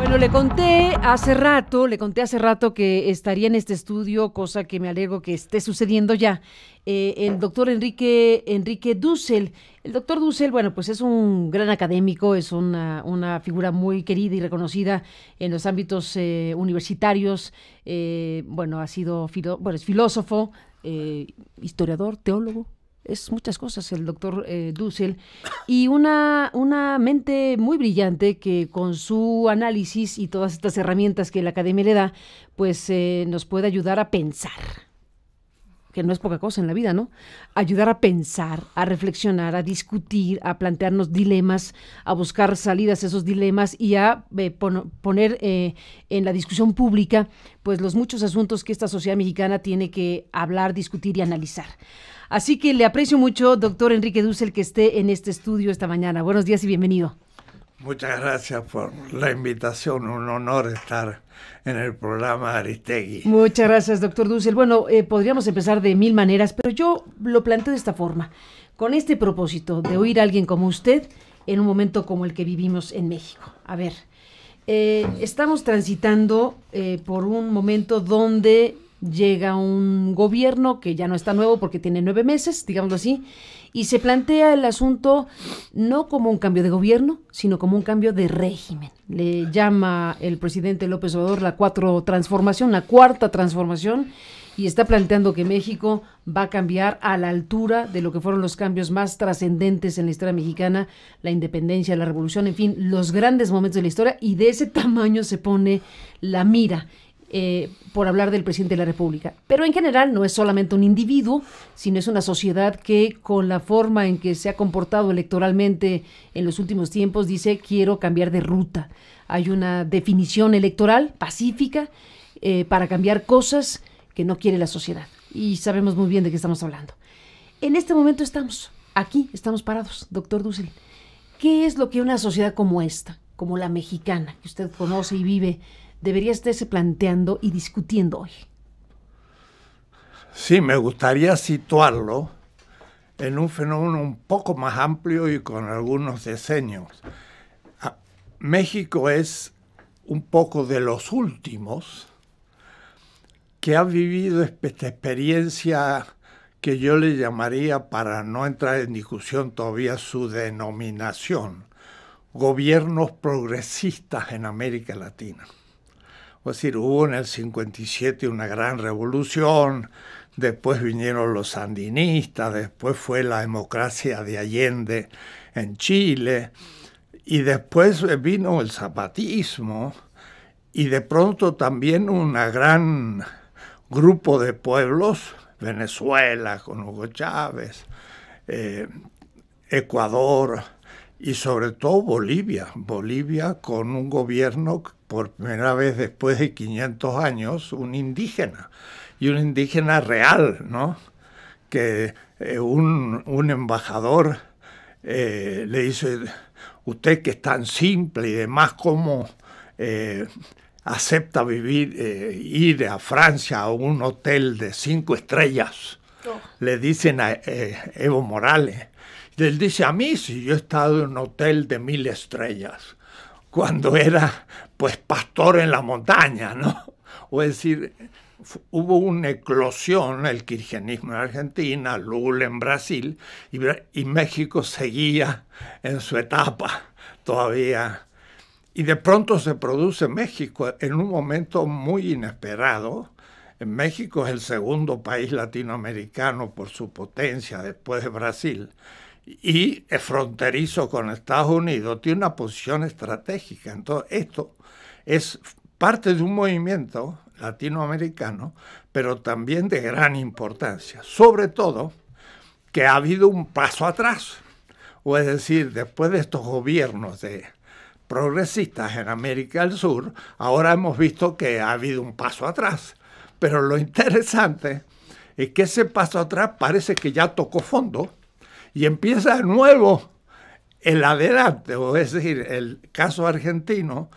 Bueno, le conté hace rato, le conté hace rato que estaría en este estudio, cosa que me alegro que esté sucediendo ya, eh, el doctor Enrique, Enrique Dussel. El doctor Dussel, bueno, pues es un gran académico, es una, figura muy querida y reconocida en los ámbitos eh, universitarios. Eh, bueno, ha sido bueno, es filósofo, historiador, teólogo, es muchas cosas el doctor eh, Dussel, y una, una mente muy brillante que con su análisis y todas estas herramientas que la academia le da, pues eh, nos puede ayudar a pensar que no es poca cosa en la vida, ¿no? Ayudar a pensar, a reflexionar, a discutir, a plantearnos dilemas, a buscar salidas a esos dilemas y a eh, poner en la discusión pública pues los muchos asuntos que esta sociedad mexicana tiene que hablar, discutir y analizar. Así que le aprecio mucho, doctor Enrique Dussel, que esté en este estudio esta mañana. Buenos días y bienvenido. Muchas gracias por la invitación, un honor estar en el programa Aristegui. Muchas gracias, doctor Dussel. Bueno, eh, podríamos empezar de mil maneras, pero yo lo planteo de esta forma, con este propósito de oír a alguien como usted en un momento como el que vivimos en México. A ver, eh, estamos transitando eh, por un momento donde llega un gobierno que ya no está nuevo porque tiene nueve meses, digámoslo así, y se plantea el asunto no como un cambio de gobierno, sino como un cambio de régimen. Le llama el presidente López Obrador la cuatro transformación, la cuarta transformación, y está planteando que México va a cambiar a la altura de lo que fueron los cambios más trascendentes en la historia mexicana, la independencia, la revolución, en fin, los grandes momentos de la historia, y de ese tamaño se pone la mira eh, por hablar del presidente de la República. Pero en general no es solamente un individuo, sino es una sociedad que con la forma en que se ha comportado electoralmente en los últimos tiempos dice quiero cambiar de ruta. Hay una definición electoral pacífica eh, para cambiar cosas que no quiere la sociedad. Y sabemos muy bien de qué estamos hablando. En este momento estamos, aquí estamos parados, doctor Dussel. ¿Qué es lo que una sociedad como esta, como la mexicana, que usted conoce y vive, debería estarse planteando y discutiendo hoy? Sí, me gustaría situarlo en un fenómeno un poco más amplio y con algunos diseños. Ah, México es un poco de los últimos que ha vivido esta experiencia que yo le llamaría, para no entrar en discusión todavía su denominación, gobiernos progresistas en América Latina. Es decir, hubo en el 57 una gran revolución, después vinieron los sandinistas, después fue la democracia de Allende en Chile, y después vino el zapatismo, y de pronto también un gran grupo de pueblos, Venezuela con Hugo Chávez, eh, Ecuador, y sobre todo Bolivia. Bolivia con un gobierno por primera vez después de 500 años, un indígena, y un indígena real, ¿no? Que eh, un, embajador eh, le dice, usted que es tan simple y demás, ¿cómo eh, acepta vivir, ir a Francia a un hotel de cinco estrellas? le dicen a eh, Evo Morales. él dice, a mí si yo he estado en un hotel de mil estrellas, cuando era pues pastor en la montaña, ¿no? O es decir, hubo una eclosión, el kirchnerismo en Argentina, Lula en Brasil, y, México seguía en su etapa todavía. Y de pronto se produce México en un momento muy inesperado, México es el segundo país latinoamericano por su potencia después de Brasil y es fronterizo con Estados Unidos, tiene una posición estratégica. Entonces, esto es parte de un movimiento latinoamericano, pero también de gran importancia. Sobre todo que ha habido un paso atrás, o es decir, después de estos gobiernos de progresistas en América del Sur, ahora hemos visto que ha habido un paso atrás pero lo interesante es que ese paso atrás parece que ya tocó fondo y empieza de nuevo el adelante, o es decir, el caso argentino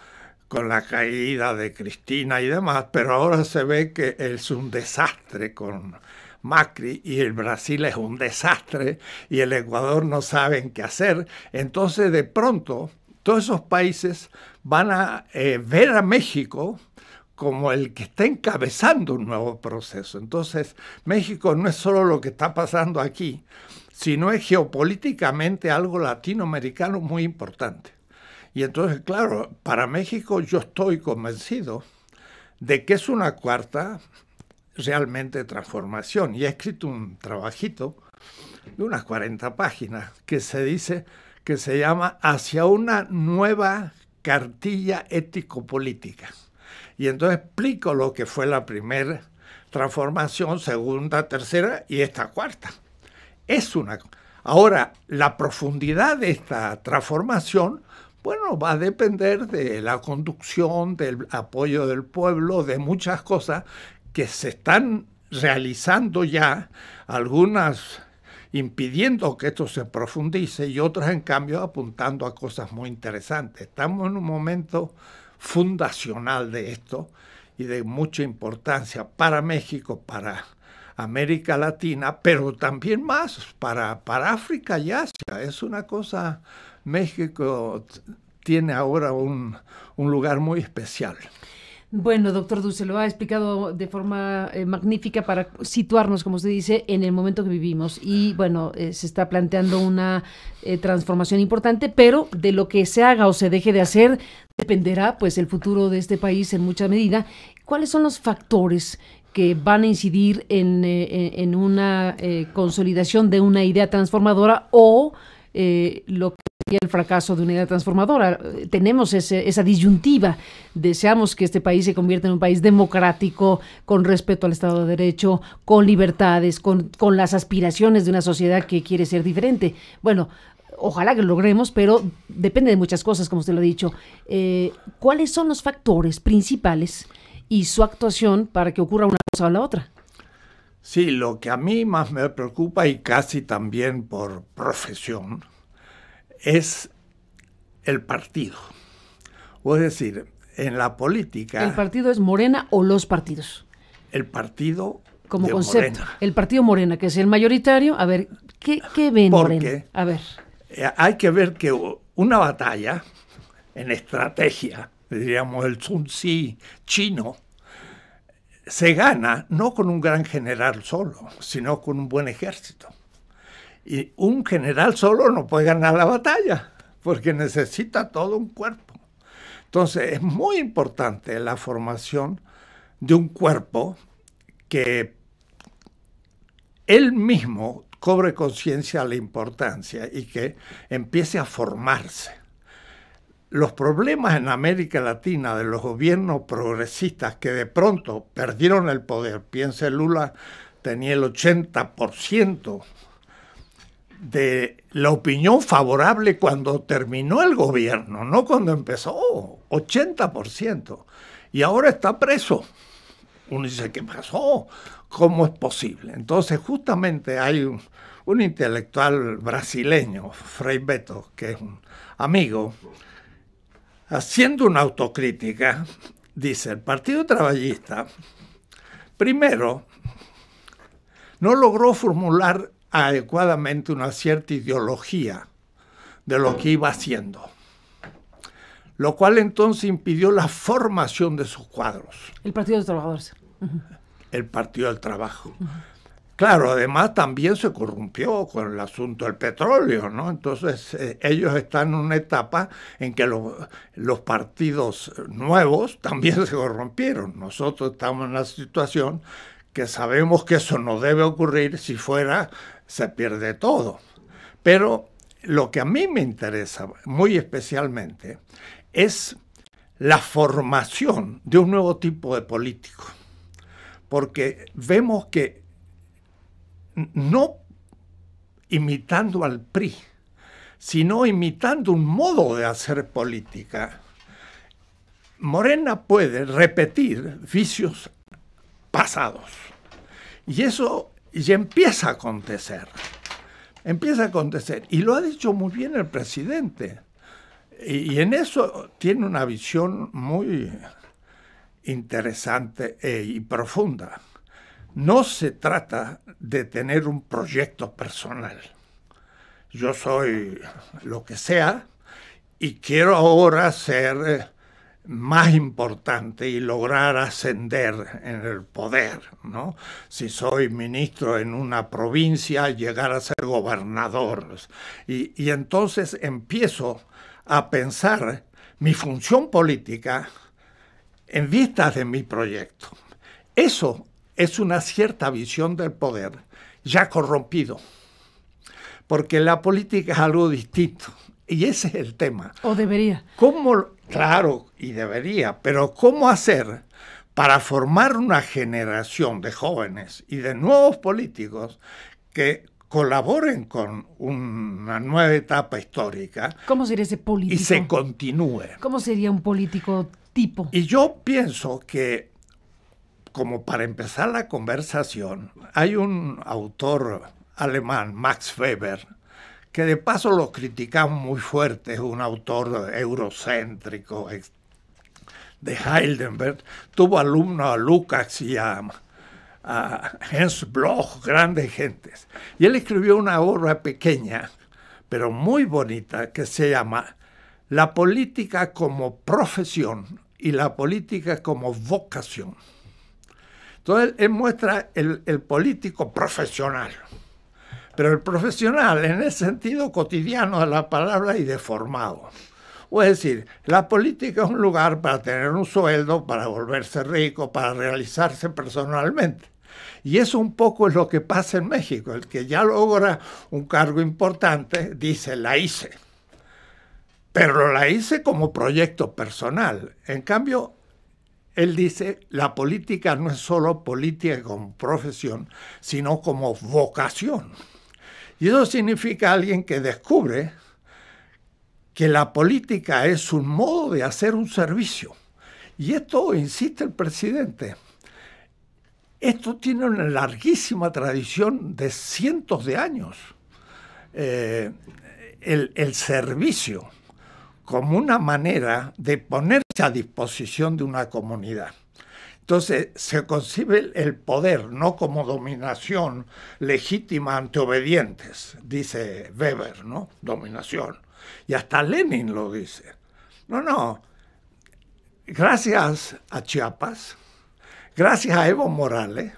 con la caída de Cristina y demás, pero ahora se ve que es un desastre con Macri y el Brasil es un desastre y el Ecuador no saben qué hacer. Entonces de pronto todos esos países van a eh, ver a México como el que está encabezando un nuevo proceso. Entonces, México no es solo lo que está pasando aquí, sino es geopolíticamente algo latinoamericano muy importante. Y entonces, claro, para México yo estoy convencido de que es una cuarta realmente transformación. Y he escrito un trabajito de unas 40 páginas que se dice que se llama Hacia una nueva cartilla ético-política. Y entonces explico lo que fue la primera transformación, segunda, tercera y esta cuarta. Es una. Ahora, la profundidad de esta transformación, bueno, va a depender de la conducción, del apoyo del pueblo, de muchas cosas que se están realizando ya, algunas impidiendo que esto se profundice y otras en cambio apuntando a cosas muy interesantes. Estamos en un momento fundacional de esto y de mucha importancia para México, para América Latina, pero también más para, África y Asia. Es una cosa, México tiene ahora un, un lugar muy especial. Bueno, doctor dulce lo ha explicado de forma eh, magnífica para situarnos, como usted dice, en el momento que vivimos. Y bueno, eh, se está planteando una eh, transformación importante, pero de lo que se haga o se deje de hacer dependerá pues el futuro de este país en mucha medida. ¿Cuáles son los factores que van a incidir en, en una consolidación de una idea transformadora o lo que y el fracaso de una idea transformadora. Tenemos esa disyuntiva. Deseamos que este país se convierta en un país democrático, con respeto al Estado de Derecho, con libertades, con, las aspiraciones de una sociedad que quiere ser diferente. Bueno, ojalá que lo logremos, pero depende de muchas cosas, como usted lo ha dicho. Eh, ¿Cuáles son los factores principales y su actuación para que ocurra una cosa o la otra? Sí, lo que a mí más me preocupa y casi también por profesión es el partido. O es decir, en la política... ¿El partido es Morena o los partidos? El partido como concepto. El partido Morena, que es el mayoritario. A ver, ¿qué, qué Porque A ver. Eh, hay que ver que una batalla en estrategia, diríamos el Sun Tzu chino, se gana no con un gran general solo, sino con un buen ejército. Y un general solo no puede ganar la batalla, porque necesita todo un cuerpo. Entonces es muy importante la formación de un cuerpo que él mismo cobre conciencia de la importancia y que empiece a formarse. Los problemas en América Latina de los gobiernos progresistas que de pronto perdieron el poder, piense Lula tenía el 80% de la opinión favorable cuando terminó el gobierno, no cuando empezó, 80%. Y ahora está preso. Uno dice, ¿qué pasó? ¿Cómo es posible? Entonces justamente hay un, intelectual brasileño, Frei Beto, que es un amigo, haciendo una autocrítica, dice, el Partido Trabajista, primero, no logró formular adecuadamente una cierta ideología de lo que iba haciendo, lo cual entonces impidió la formación de sus cuadros. El Partido de Trabajadores. El Partido del Trabajo. Claro, además también se corrompió con el asunto del petróleo, ¿no? Entonces eh, ellos están en una etapa en que los partidos nuevos también se corrompieron. Nosotros estamos en la situación que sabemos que eso no debe ocurrir si fuera se pierde todo. Pero lo que a mí me interesa muy especialmente es la formación de un nuevo tipo de político. Porque vemos que no imitando al PRI, sino imitando un modo de hacer política, Morena puede repetir vicios pasados. Y eso y empieza a acontecer. Empieza a acontecer. Y lo ha dicho muy bien el presidente. Y, en eso tiene una visión muy interesante eh, y profunda. No se trata de tener un proyecto personal. Yo soy lo que sea y quiero ahora ser eh, más importante y lograr ascender en el poder, ¿no? Si soy ministro en una provincia, llegar a ser gobernador. Y, entonces empiezo a pensar mi función política en vistas de mi proyecto. Eso es una cierta visión del poder ya corrompido, porque la política es algo distinto. Y ese es el tema. O debería. ¿Cómo, Claro, y debería, pero ¿cómo hacer para formar una generación de jóvenes y de nuevos políticos que colaboren con una nueva etapa histórica. ¿Cómo sería ese político? Y se continúe. ¿Cómo sería un político tipo? Y yo pienso que, como para empezar la conversación, hay un autor alemán, Max Weber, que de paso lo criticamos muy fuerte, es un autor eurocéntrico de Heidelberg, tuvo alumnos a Lucas y a, Hans Bloch, grandes gentes. Y él escribió una obra pequeña, pero muy bonita, que se llama La política como profesión y la política como vocación. Entonces él muestra el político profesional. Pero el profesional, en el sentido cotidiano de la palabra y deformado. O es decir, la política es un lugar para tener un sueldo, para volverse rico, para realizarse personalmente. Y eso un poco es lo que pasa en México. El que ya logra un cargo importante dice, la hice. Pero la hice como proyecto personal. En cambio, él dice, la política no es solo política como profesión, sino como vocación. Y eso significa alguien que descubre que la política es un modo de hacer un servicio. Y esto, insiste el presidente, esto tiene una larguísima tradición de cientos de años. Eh, el servicio como una manera de ponerse a disposición de una comunidad. Entonces se concibe el poder no como dominación legítima ante obedientes, dice Weber, ¿no? Dominación. Y hasta Lenin lo dice. No, no. Gracias a Chiapas, gracias a Evo Morales,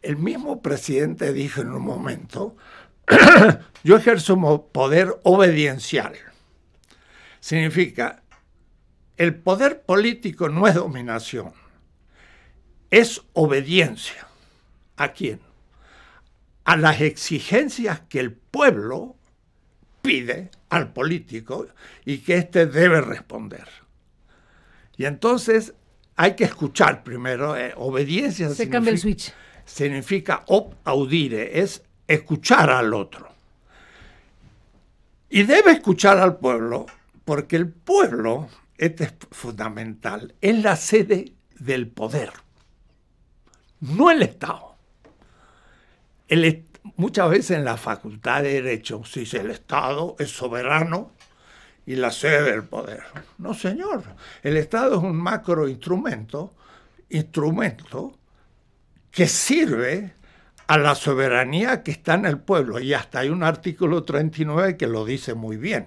el mismo presidente dijo en un momento, yo ejerzo poder obediencial. Significa, el poder político no es dominación es obediencia. ¿A quién? A las exigencias que el pueblo pide al político y que éste debe responder. Y entonces hay que escuchar primero. Eh, obediencia Se cambia el switch. Significa op audire, es escuchar al otro. Y debe escuchar al pueblo, porque el pueblo, este es fundamental, es la sede del poder no el Estado. muchas veces en la facultad de Derecho se dice el Estado es soberano y la sede del poder. No, señor. El Estado es un macro instrumento, instrumento que sirve a la soberanía que está en el pueblo. Y hasta hay un artículo 39 que lo dice muy bien.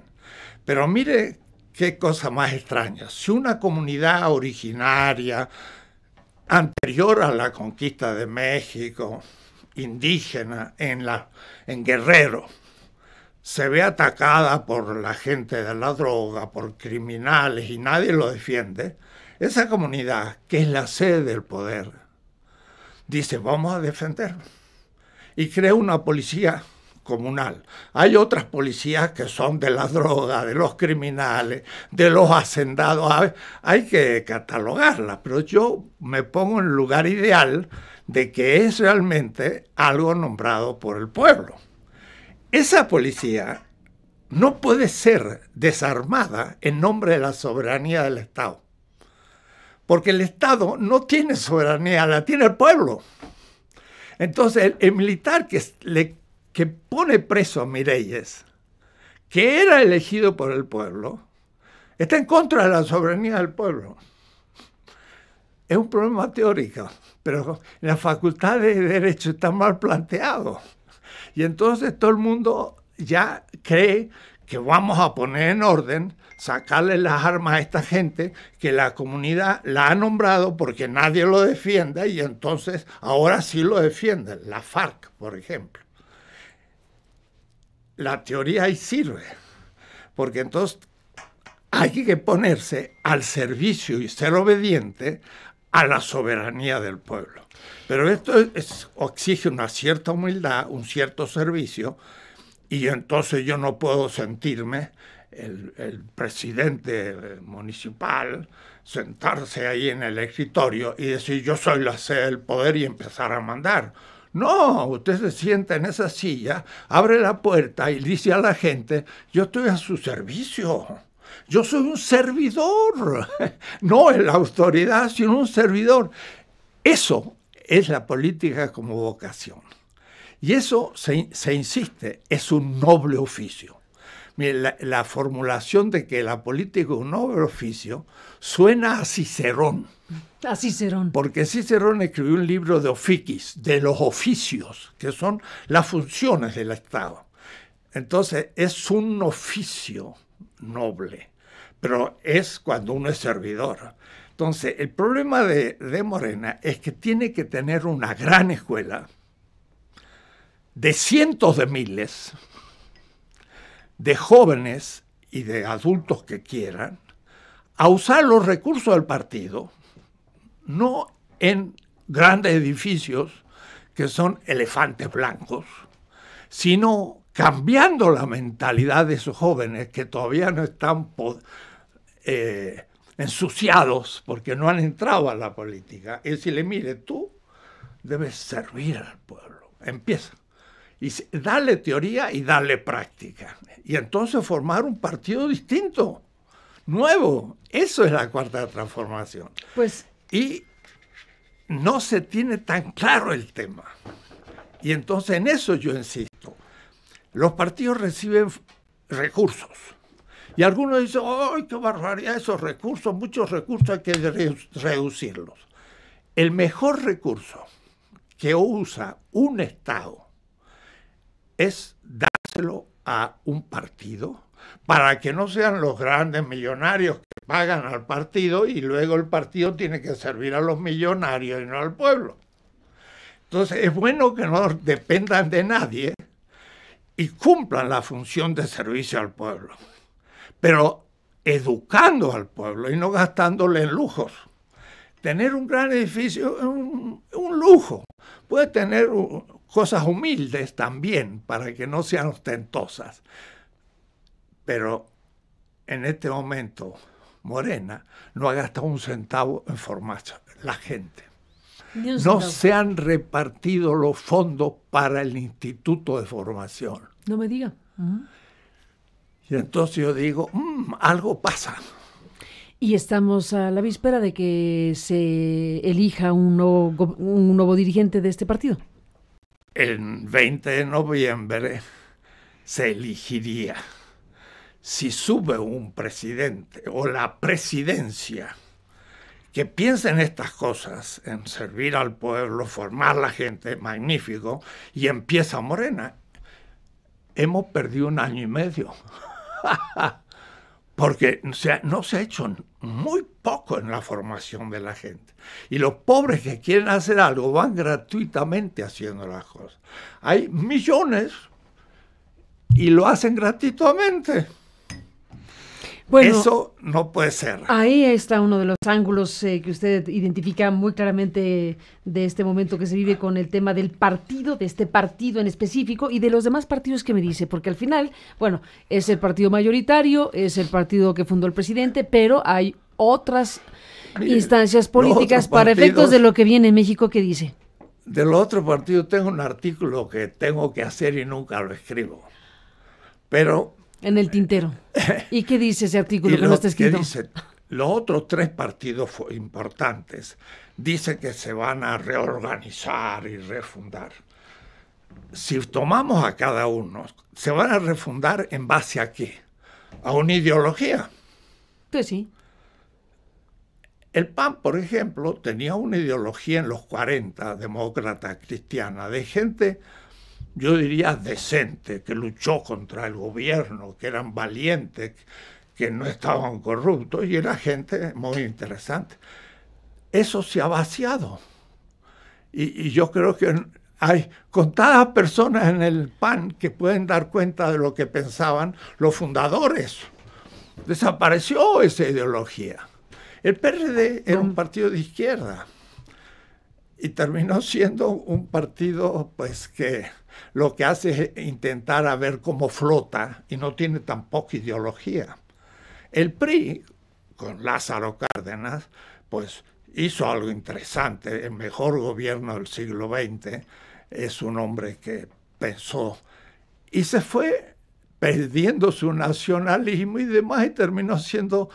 Pero mire qué cosa más extraña. Si una comunidad originaria, anterior a la conquista de México, indígena, en, la, en Guerrero, se ve atacada por la gente de la droga, por criminales y nadie lo defiende, esa comunidad, que es la sede del poder, dice, vamos a defender. Y crea una policía comunal. Hay otras policías que son de la droga, de los criminales, de los hacendados. Hay que catalogarlas, pero yo me pongo en el lugar ideal de que es realmente algo nombrado por el pueblo. Esa policía no puede ser desarmada en nombre de la soberanía del Estado, porque el Estado no tiene soberanía, la tiene el pueblo. Entonces, el, militar que le que pone preso a Mireyes, que era elegido por el pueblo, está en contra de la soberanía del pueblo. Es un problema teórico, pero la facultad de Derecho está mal planteado. Y entonces todo el mundo ya cree que vamos a poner en orden, sacarle las armas a esta gente que la comunidad la ha nombrado porque nadie lo defienda y entonces ahora sí lo defienden, la FARC, por ejemplo la teoría ahí sirve, porque entonces hay que ponerse al servicio y ser obediente a la soberanía del pueblo. Pero esto exige una cierta humildad, un cierto servicio, y entonces yo no puedo sentirme el, el, presidente municipal sentarse ahí en el escritorio y decir yo soy la sede del poder y empezar a mandar. No, usted se sienta en esa silla, abre la puerta y dice a la gente, yo estoy a su servicio. Yo soy un servidor, no en la autoridad, sino un servidor. Eso es la política como vocación. Y eso se, insiste, es un noble oficio. la, formulación de que la política es un noble oficio suena a Cicerón. A Cicerón. Porque Cicerón escribió un libro de oficis, de los oficios, que son las funciones del Estado. Entonces, es un oficio noble, pero es cuando uno es servidor. Entonces, el problema de Morena es que tiene que tener una gran escuela de cientos de miles de jóvenes y de adultos que quieran a usar los recursos del partido no en grandes edificios que son elefantes blancos, sino cambiando la mentalidad de esos jóvenes que todavía no están eh, ensuciados porque no han entrado a la política. Y decirle, mire, tú debes servir al pueblo. Empieza. Y dale teoría y dale práctica. Y entonces formar un partido distinto, nuevo. Eso es la cuarta transformación. Pues y no se tiene tan claro el tema. Y entonces en eso yo insisto. Los partidos reciben recursos. Y algunos dicen, ¡ay, qué barbaridad esos recursos! Muchos recursos hay que reducirlos. El mejor recurso que usa un Estado es dárselo a un partido para que no sean los grandes millonarios pagan al partido y luego el partido tiene que servir a los millonarios y no al pueblo. Entonces es bueno que no dependan de nadie y cumplan la función de servicio al pueblo, pero educando al pueblo y no gastándole en lujos. Tener un gran edificio es un, lujo. Puede tener cosas humildes también para que no sean ostentosas. Pero en este momento Morena no ha gastado un centavo en formación, la gente. no se han repartido los fondos para el Instituto de Formación. No me diga. Y entonces yo digo, mm, algo pasa. Y estamos a la víspera de que se elija un nuevo dirigente de este partido. El 20 de noviembre se elegiría si sube un presidente o la presidencia que piensa en estas cosas, en servir al pueblo, formar la gente, magnífico, y empieza Morena, hemos perdido un año y medio. Porque no se ha hecho muy poco en la formación de la gente. Y los pobres que quieren hacer algo van gratuitamente haciendo las cosas. Hay millones y lo hacen gratuitamente. Eso no puede ser. Ahí está uno de los ángulos eh, que usted identifica muy claramente de este momento que se vive con el tema del partido, de este partido en específico y de los demás partidos que me dice, porque al final, bueno, es el partido mayoritario, es el partido que fundó el presidente, pero hay otras instancias políticas para efectos de lo que viene en México que dice. Del otro partido tengo un artículo que tengo que hacer y nunca lo escribo. Pero en el tintero. ¿Y qué dice ese artículo que no está escrito? dice, los otros tres partidos importantes dicen que se van a reorganizar y refundar. Si tomamos a cada uno, se van a refundar en base a qué? A una ideología. Pues sí. El PAN, por ejemplo, tenía una ideología en los 40, demócrata, cristiana, de gente yo diría decente, que luchó contra el gobierno, que eran valientes, que no estaban corruptos y era gente muy interesante. Eso se ha vaciado. Y, yo creo que hay contadas personas en el PAN que pueden dar cuenta de lo que pensaban los fundadores. Desapareció esa ideología. El PRD era un mm. partido de izquierda y terminó siendo un partido pues que lo que hace es intentar a ver cómo flota y no tiene tampoco ideología. El PRI, con Lázaro Cárdenas, pues hizo algo interesante. El mejor gobierno del siglo XX es un hombre que pensó y se fue perdiendo su nacionalismo y demás y terminó siendo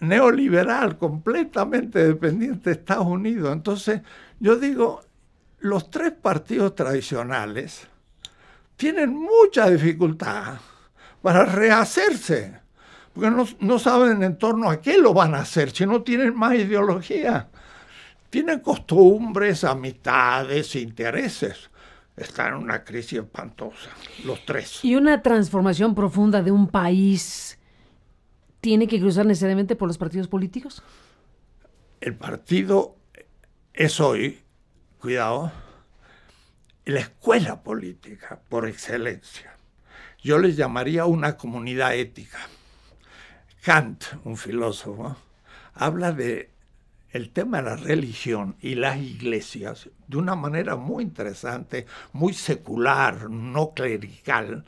neoliberal, completamente dependiente de Estados Unidos. Entonces, yo digo, los tres partidos tradicionales tienen mucha dificultad para rehacerse, porque no, saben en torno a qué lo van a hacer, si no tienen más ideología. Tienen costumbres, amistades, intereses Están en una crisis espantosa, los tres. Y una transformación profunda de un país tiene que cruzar necesariamente por los partidos políticos. El partido es hoy cuidado, la escuela política por excelencia. Yo les llamaría una comunidad ética. Kant, un filósofo, habla de el tema de la religión y las iglesias de una manera muy interesante, muy secular, no clerical,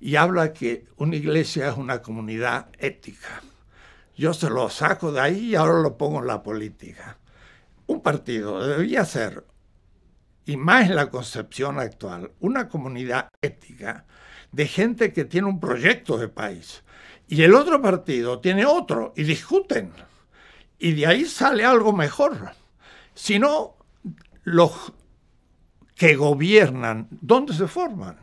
y habla que una iglesia es una comunidad ética. Yo se lo saco de ahí y ahora lo pongo en la política. Un partido debía ser y más la concepción actual, una comunidad ética de gente que tiene un proyecto de país y el otro partido tiene otro y discuten y de ahí sale algo mejor. Si no, los que gobiernan, ¿dónde se forman?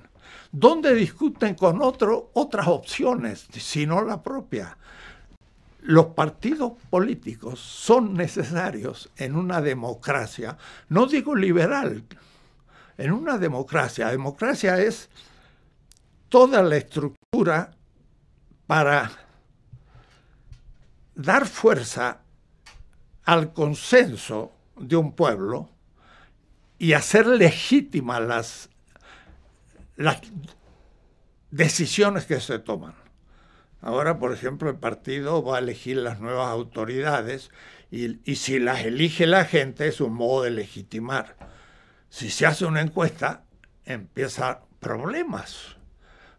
¿Dónde discuten con otro otras opciones, si no la propia? los partidos políticos son necesarios en una democracia, no digo liberal, en una democracia. La democracia es toda la estructura para dar fuerza al consenso de un pueblo y hacer legítimas las, las decisiones que se toman. Ahora, por ejemplo, el partido va a elegir las nuevas autoridades y, y si las elige la gente es un modo de legitimar. Si se hace una encuesta, empiezan problemas.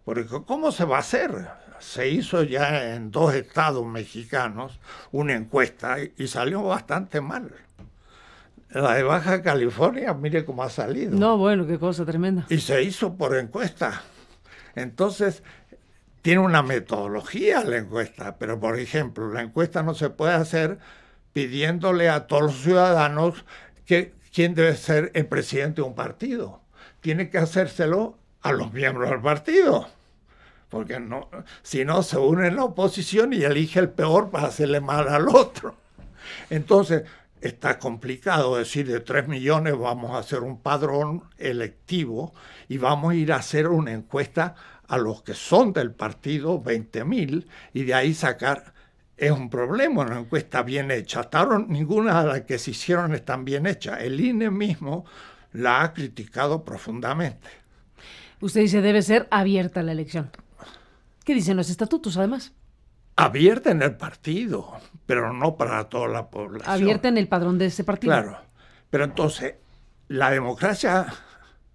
Porque ¿cómo se va a hacer? Se hizo ya en dos estados mexicanos una encuesta y, salió bastante mal. La de Baja California, mire cómo ha salido. No, bueno, qué cosa tremenda. Y se hizo por encuesta. Entonces, tiene una metodología la encuesta, pero por ejemplo, la encuesta no se puede hacer pidiéndole a todos los ciudadanos que, quién debe ser el presidente de un partido. Tiene que hacérselo a los miembros del partido. Porque no, si no, se une la oposición y elige el peor para hacerle mal al otro. Entonces, está complicado decir de 3 millones vamos a hacer un padrón electivo y vamos a ir a hacer una encuesta a los que son del partido, 20.000, y de ahí sacar es un problema una encuesta bien hecha. Hasta ninguna de las que se hicieron están bien hechas. El INE mismo la ha criticado profundamente. Usted dice debe ser abierta la elección. ¿Qué dicen los estatutos además? Abierta en el partido, pero no para toda la población. Abierta en el padrón de ese partido. Claro. Pero entonces, la democracia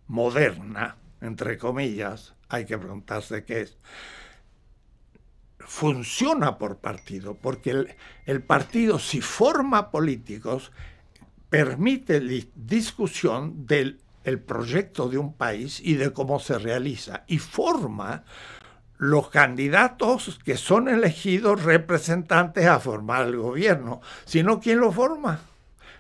moderna entre comillas, hay que preguntarse qué es, funciona por partido, porque el, partido si forma políticos permite discusión del proyecto de un país y de cómo se realiza y forma los candidatos que son elegidos representantes a formar el gobierno, sino quién lo forma,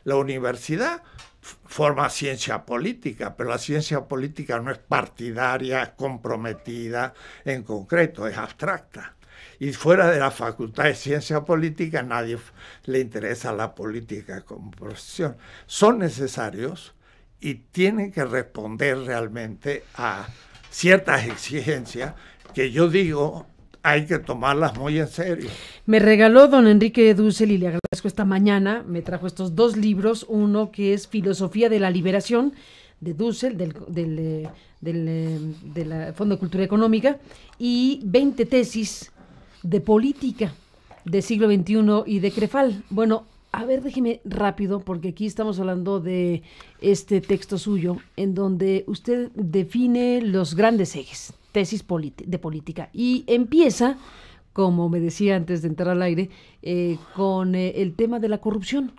la universidad forma ciencia política, pero la ciencia política no es partidaria, es comprometida en concreto, es abstracta. Y fuera de la Facultad de Ciencia Política nadie le interesa la política como profesión. Son necesarios y tienen que responder realmente a ciertas exigencias que yo digo hay que tomarlas muy en serio. Me regaló don Enrique Dussel y le agradezco esta mañana, me trajo estos dos libros, uno que es Filosofía de la Liberación de Dussel, del, del, eh, eh, Fondo de Cultura Económica, y 20 tesis de política de siglo XXI y de Crefal. Bueno, a ver, déjeme rápido, porque aquí estamos hablando de este texto suyo, en donde usted define los grandes ejes tesis de política. Y empieza, como me decía antes de entrar al aire, eh, con eh, el tema de la corrupción.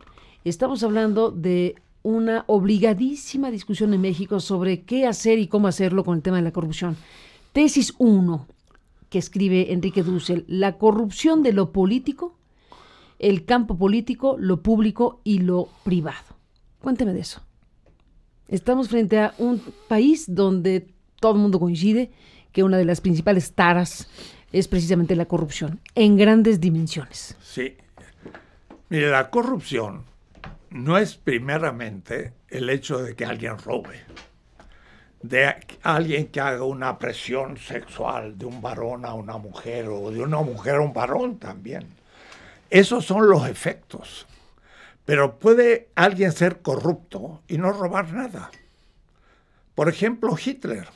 Estamos hablando de una obligadísima discusión en México sobre qué hacer y cómo hacerlo con el tema de la corrupción. Tesis 1, que escribe Enrique Dussel, la corrupción de lo político, el campo político, lo público y lo privado. Cuénteme de eso. Estamos frente a un país donde todo el mundo coincide que una de las principales taras es precisamente la corrupción, en grandes dimensiones. Sí. Mire, la corrupción no es primeramente el hecho de que alguien robe, de alguien que haga una presión sexual de un varón a una mujer o de una mujer a un varón también. Esos son los efectos. Pero puede alguien ser corrupto y no robar nada. Por ejemplo, Hitler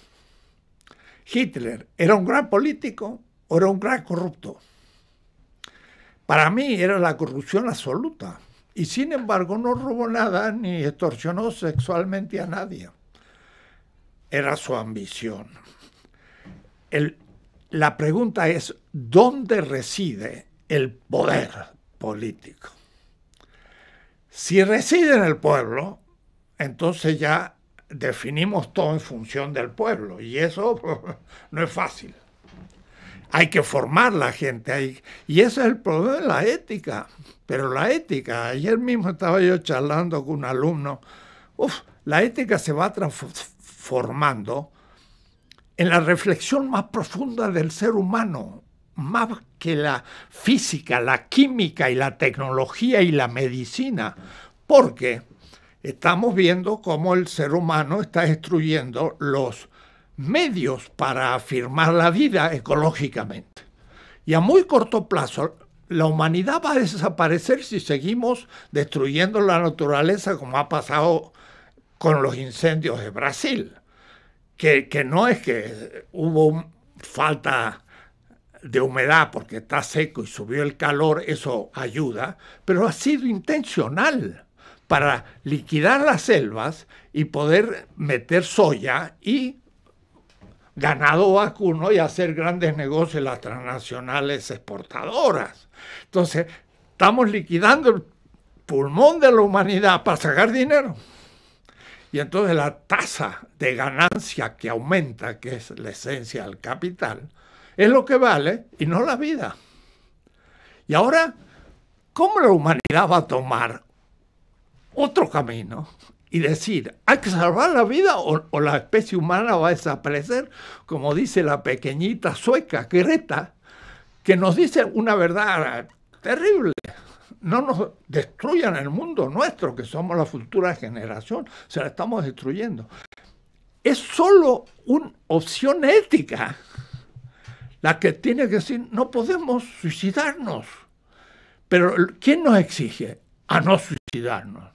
Hitler era un gran político o era un gran corrupto. Para mí era la corrupción absoluta. Y sin embargo no robó nada ni extorsionó sexualmente a nadie. Era su ambición. El, la pregunta es, ¿dónde reside el poder político? Si reside en el pueblo, entonces ya definimos todo en función del pueblo y eso no es fácil. Hay que formar la gente y ese es el problema de la ética. Pero la ética, ayer mismo estaba yo charlando con un alumno, la ética se va transformando en la reflexión más profunda del ser humano, más que la física, la química y la tecnología y la medicina, porque estamos viendo cómo el ser humano está destruyendo los medios para afirmar la vida ecológicamente. Y a muy corto plazo, la humanidad va a desaparecer si seguimos destruyendo la naturaleza como ha pasado con los incendios de Brasil, que, no es que hubo falta de humedad porque está seco y subió el calor, eso ayuda, pero ha sido intencional para liquidar las selvas y poder meter soya y ganado vacuno y hacer grandes negocios las transnacionales exportadoras. Entonces, estamos liquidando el pulmón de la humanidad para sacar dinero. Y entonces la tasa de ganancia que aumenta, que es la esencia del capital, es lo que vale y no la vida. Y ahora, ¿cómo la humanidad va a tomar otro camino y decir, hay que salvar la vida o, la especie humana va a desaparecer, como dice la pequeñita sueca Greta, que nos dice una verdad terrible. No nos destruyan el mundo nuestro, que somos la futura generación, se la estamos destruyendo. Es solo una opción ética la que tiene que decir, no podemos suicidarnos. Pero ¿quién nos exige a no suicidarnos?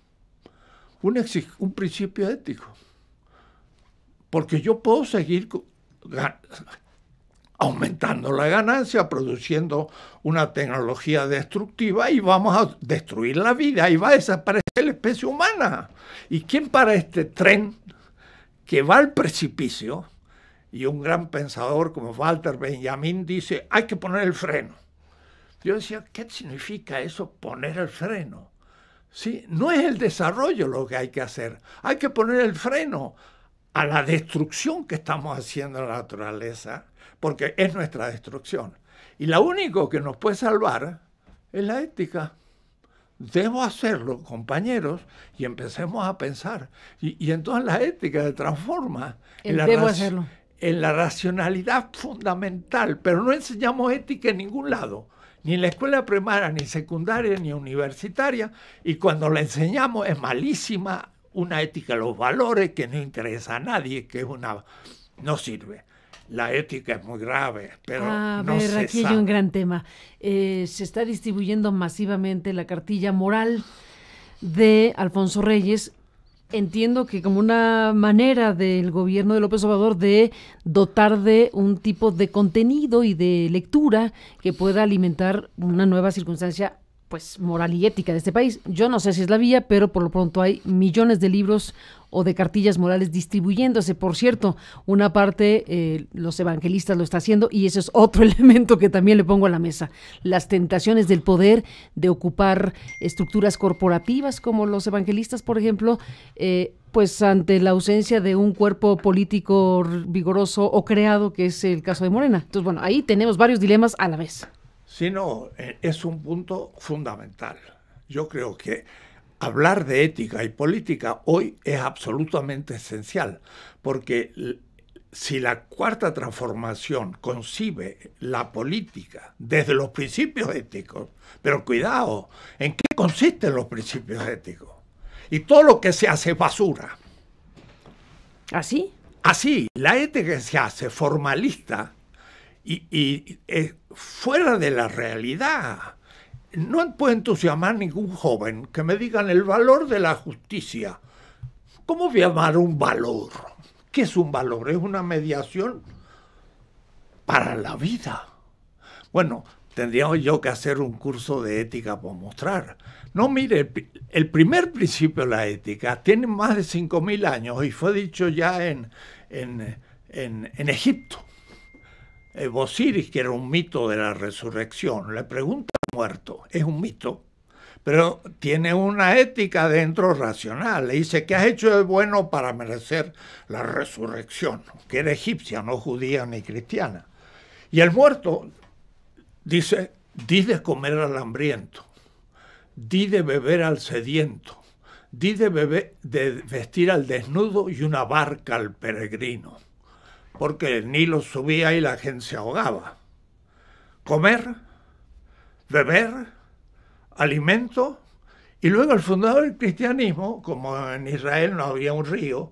un, principio ético. Porque yo puedo seguir aumentando la ganancia, produciendo una tecnología destructiva y vamos a destruir la vida y va a desaparecer la especie humana. ¿Y quién para este tren que va al precipicio? Y un gran pensador como Walter Benjamin dice, hay que poner el freno. Yo decía, ¿qué significa eso poner el freno? ¿sí? No es el desarrollo lo que hay que hacer. Hay que poner el freno a la destrucción que estamos haciendo en la naturaleza, porque es nuestra destrucción. Y lo único que nos puede salvar es la ética. Debo hacerlo, compañeros, y empecemos a pensar. Y, entonces la ética se transforma en la racionalidad fundamental, pero no enseñamos ética en ningún lado ni en la escuela primaria, ni secundaria, ni universitaria, y cuando la enseñamos es malísima una ética de los valores que no interesa a nadie, que es una no sirve. La ética es muy grave, pero ver, aquí hay un gran tema. Eh, se está distribuyendo masivamente la cartilla moral de Alfonso Reyes entiendo que como una manera del gobierno de López Obrador de dotar de un tipo de contenido y de lectura que pueda alimentar una nueva circunstancia pues moral y ética de este país. Yo no sé si es la vía, pero por lo pronto hay millones de libros o de cartillas morales distribuyéndose. Por cierto, una parte eh, los evangelistas lo está haciendo y ese es otro elemento que también le pongo a la mesa. Las tentaciones del poder de ocupar estructuras corporativas como los evangelistas, por ejemplo, eh, pues ante la ausencia de un cuerpo político vigoroso o creado, que es el caso de Morena. Entonces, bueno, ahí tenemos varios dilemas a la vez sino eh, es un punto fundamental. Yo creo que hablar de ética y política hoy es absolutamente esencial, porque si la cuarta transformación concibe la política desde los principios éticos, pero cuidado, ¿en qué consisten los principios éticos? Y todo lo que se hace es basura. ¿Así? ¿Ah, Así, ah, la ética se hace formalista y, es eh, fuera de la realidad. No puedo entusiasmar ningún joven que me digan el valor de la justicia. ¿Cómo voy a llamar un valor? ¿Qué es un valor? Es una mediación para la vida. Bueno, tendríamos yo que hacer un curso de ética para mostrar. No, mire, el primer principio de la ética tiene más de 5.000 años y fue dicho ya en, en Egipto eh, que era un mito de la resurrección, le pregunta al muerto, es un mito, pero tiene una ética dentro racional. Le dice, ¿qué has hecho de bueno para merecer la resurrección? Que era egipcia, no judía ni cristiana. Y el muerto dice, di de comer al hambriento, di de beber al sediento, di de vestir al desnudo y una barca al peregrino porque el Nilo subía y la gente se ahogaba. Comer, beber, alimento, y luego el fundador del cristianismo, como en Israel no había un río,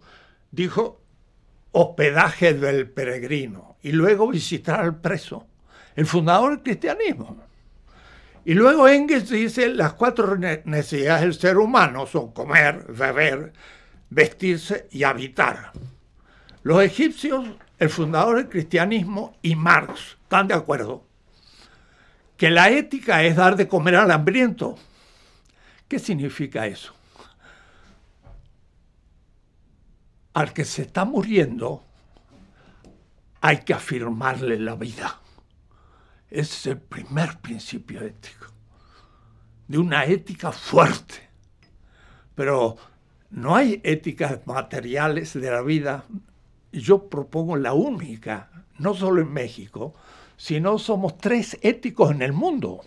dijo hospedaje del peregrino y luego visitar al preso. El fundador del cristianismo. Y luego Engels dice las cuatro necesidades del ser humano son comer, beber, vestirse y habitar. Los egipcios el fundador del cristianismo y Marx están de acuerdo que la ética es dar de comer al hambriento. ¿Qué significa eso? Al que se está muriendo hay que afirmarle la vida. Ese es el primer principio ético, de una ética fuerte. Pero no hay éticas materiales de la vida, yo propongo la única, no solo en México, sino somos tres éticos en el mundo.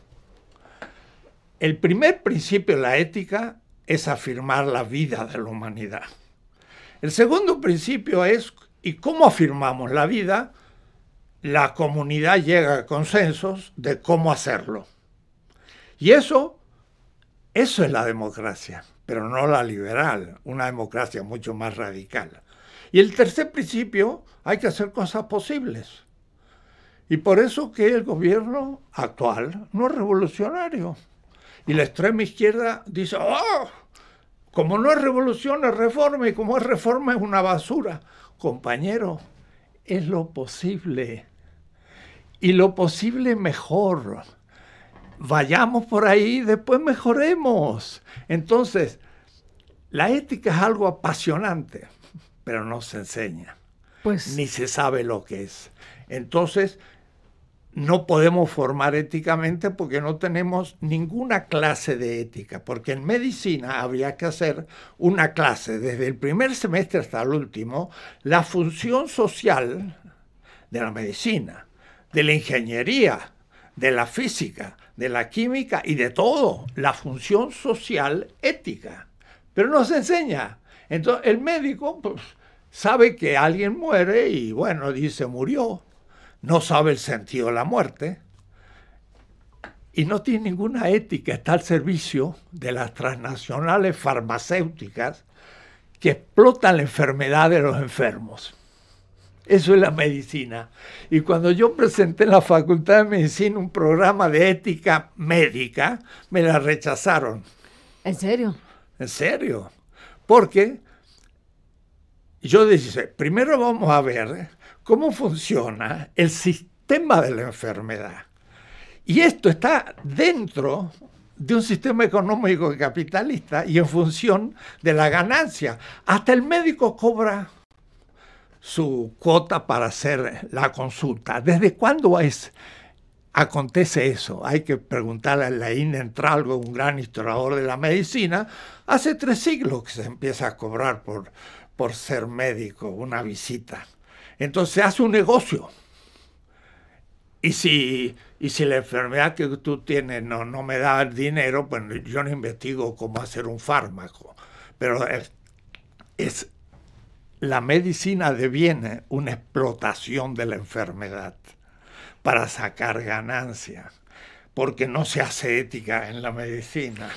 El primer principio de la ética es afirmar la vida de la humanidad. El segundo principio es, ¿y cómo afirmamos la vida? La comunidad llega a consensos de cómo hacerlo. Y eso, eso es la democracia, pero no la liberal, una democracia mucho más radical. Y el tercer principio, hay que hacer cosas posibles. Y por eso que el gobierno actual no es revolucionario. Y la extrema izquierda dice, oh, como no es revolución es reforma y como es reforma es una basura. Compañero, es lo posible. Y lo posible mejor. Vayamos por ahí, después mejoremos. Entonces, la ética es algo apasionante pero no se enseña. Pues... Ni se sabe lo que es. Entonces, no podemos formar éticamente porque no tenemos ninguna clase de ética, porque en medicina habría que hacer una clase desde el primer semestre hasta el último, la función social de la medicina, de la ingeniería, de la física, de la química y de todo, la función social ética. Pero no se enseña, entonces el médico pues, sabe que alguien muere y bueno, dice murió, no sabe el sentido de la muerte y no tiene ninguna ética, está al servicio de las transnacionales farmacéuticas que explotan la enfermedad de los enfermos. Eso es la medicina. Y cuando yo presenté en la Facultad de Medicina un programa de ética médica, me la rechazaron. ¿En serio? En serio. Porque yo decía, primero vamos a ver cómo funciona el sistema de la enfermedad. Y esto está dentro de un sistema económico capitalista y en función de la ganancia. Hasta el médico cobra su cuota para hacer la consulta. ¿Desde cuándo es acontece eso. Hay que preguntarle a entra Entralgo, un gran historiador de la medicina. Hace tres siglos que se empieza a cobrar por, por ser médico una visita. Entonces hace un negocio. Y si, y si la enfermedad que tú tienes no, me da dinero, pues yo no investigo cómo hacer un fármaco. Pero es la medicina deviene una explotación de la enfermedad para sacar ganancias, porque no se hace ética en la medicina.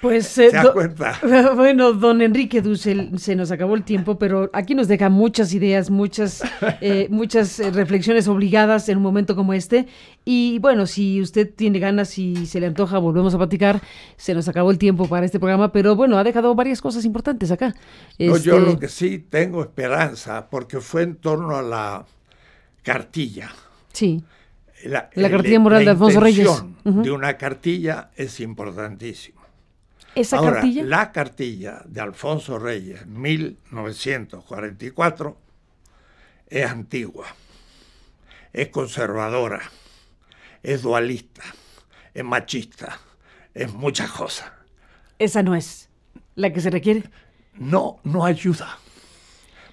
Pues, eh, da cuenta? bueno, don Enrique Dussel, se nos acabó el tiempo, pero aquí nos deja muchas ideas, muchas, eh, muchas eh, reflexiones obligadas en un momento como este. Y bueno, si usted tiene ganas y se le antoja, volvemos a platicar. Se nos acabó el tiempo para este programa, pero bueno, ha dejado varias cosas importantes acá. Yo este lo que sí tengo esperanza, porque fue en torno a la cartilla. Sí la, cartilla moral de Alfonso Reyes. De una cartilla es importantísima. ¿Esa cartilla? La cartilla de Alfonso Reyes, 1944, es antigua, es conservadora, es dualista, es machista, es muchas cosas. Esa no es la que se requiere. No, no ayuda.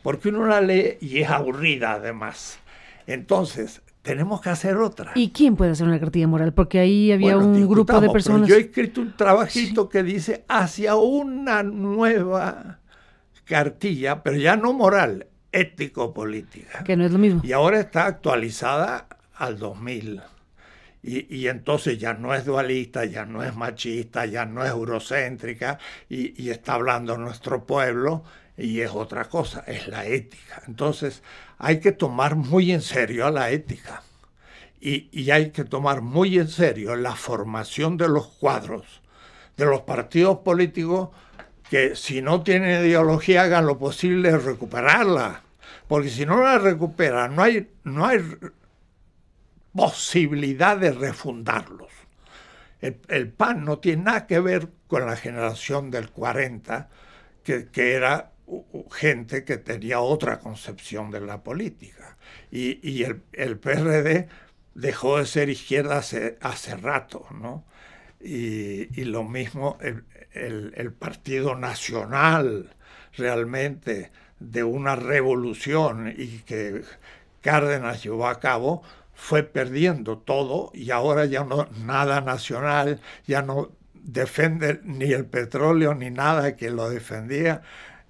Porque uno la lee y es aburrida además. Entonces, tenemos que hacer otra. ¿Y quién puede hacer una cartilla moral? Porque ahí había un grupo de personas. Yo he escrito un trabajito que dice hacia una nueva cartilla, pero ya no moral, ético-política. Que no es lo mismo. Y ahora está actualizada al 2000. Y, entonces ya no es dualista, ya no es machista, ya no es eurocéntrica y, y está hablando nuestro pueblo y es otra cosa, es la ética. Entonces hay que tomar muy en serio a la ética y, hay que tomar muy en serio la formación de los cuadros, de los partidos políticos que si no tienen ideología hagan lo posible recuperarla, porque si no la recuperan no hay, no hay posibilidad de refundarlos. El, PAN no tiene nada que ver con la generación del 40, que, que era gente que tenía otra concepción de la política. Y, el, PRD dejó de ser izquierda hace, rato, ¿no? Y, lo mismo el, Partido Nacional, realmente, de una revolución y que Cárdenas llevó a cabo, fue perdiendo todo y ahora ya no nada nacional, ya no defiende ni el petróleo ni nada que lo defendía,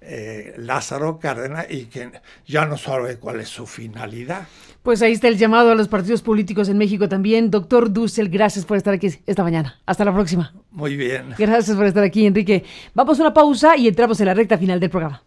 eh, Lázaro Cárdenas y que ya no sabe cuál es su finalidad. Pues ahí está el llamado a los partidos políticos en México también. Doctor Dussel, gracias por estar aquí esta mañana. Hasta la próxima. Muy bien. Gracias por estar aquí, Enrique. Vamos a una pausa y entramos en la recta final del programa.